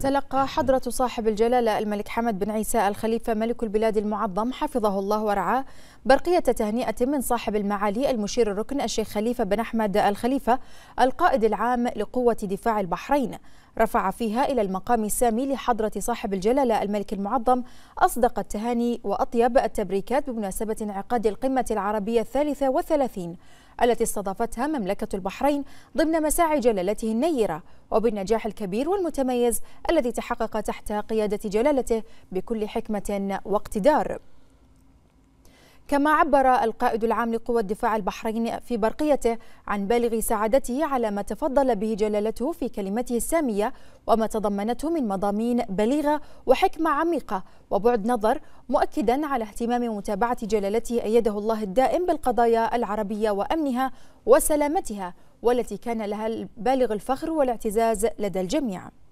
تلقى حضرة صاحب الجلالة الملك حمد بن عيسى الخليفة ملك البلاد المعظم حفظه الله ورعاه برقية تهنئة من صاحب المعالي المشير الركن الشيخ خليفة بن أحمد الخليفة القائد العام لقوة دفاع البحرين رفع فيها إلى المقام السامي لحضرة صاحب الجلالة الملك المعظم أصدق التهاني وأطيب التبريكات بمناسبة انعقاد القمة العربية الثالثة والثلاثين التي استضافتها مملكة البحرين ضمن مساعي جلالته النيرة وبالنجاح الكبير والمتميز الذي تحقق تحت قيادة جلالته بكل حكمة واقتدار كما عبر القائد العام لقوى الدفاع البحرين في برقيته عن بالغ سعادته على ما تفضل به جلالته في كلمته السامية وما تضمنته من مضامين بليغة وحكمة عميقة وبعد نظر مؤكدا على اهتمام متابعة جلالته أيده الله الدائم بالقضايا العربية وأمنها وسلامتها والتي كان لها البالغ الفخر والاعتزاز لدى الجميع